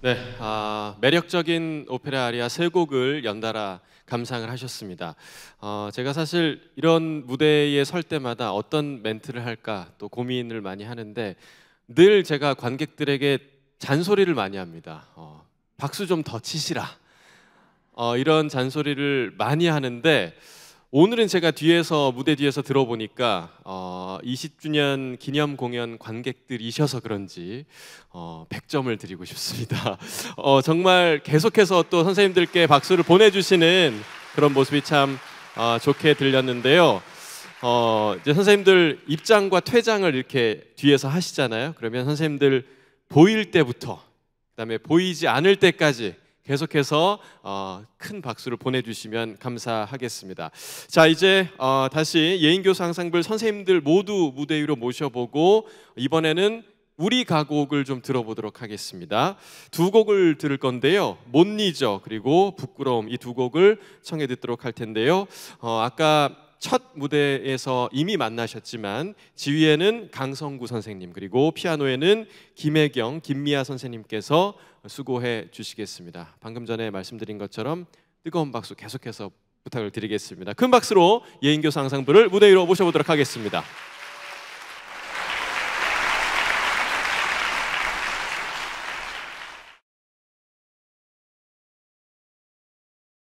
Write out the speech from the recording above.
네, 아, 매력적인 오페라 아리아 세 곡을 연달아 감상을 하셨습니다. 어, 제가 사실 이런 무대에 설 때마다 어떤 멘트를 할까 또 고민을 많이 하는데 늘 제가 관객들에게 잔소리를 많이 합니다. 어, 박수 좀 더 치시라. 어, 이런 잔소리를 많이 하는데 오늘은 제가 뒤에서 무대 뒤에서 들어보니까 어, 20주년 기념 공연 관객들이셔서 그런지 어, 100점을 드리고 싶습니다. 어, 정말 계속해서 또 선생님들께 박수를 보내주시는 그런 모습이 참 어, 좋게 들렸는데요. 어, 이제 선생님들 입장과 퇴장을 이렇게 뒤에서 하시잖아요. 그러면 선생님들 보일 때부터 그다음에 보이지 않을 때까지 계속해서 어, 큰 박수를 보내주시면 감사하겠습니다. 자 이제 어, 다시 예인교수 항상블 선생님들 모두 무대 위로 모셔보고 이번에는 우리 가곡을 좀 들어보도록 하겠습니다. 두 곡을 들을 건데요. 못 잊어 그리고 부끄러움 이 두 곡을 청해 듣도록 할 텐데요. 어, 아까 첫 무대에서 이미 만나셨지만 지휘에는 강성구 선생님 그리고 피아노에는 김혜경, 김미아 선생님께서 수고해 주시겠습니다. 방금 전에 말씀드린 것처럼 뜨거운 박수 계속해서 부탁을 드리겠습니다. 큰 박수로 예인교사 상부를 무대 위로 모셔보도록 하겠습니다.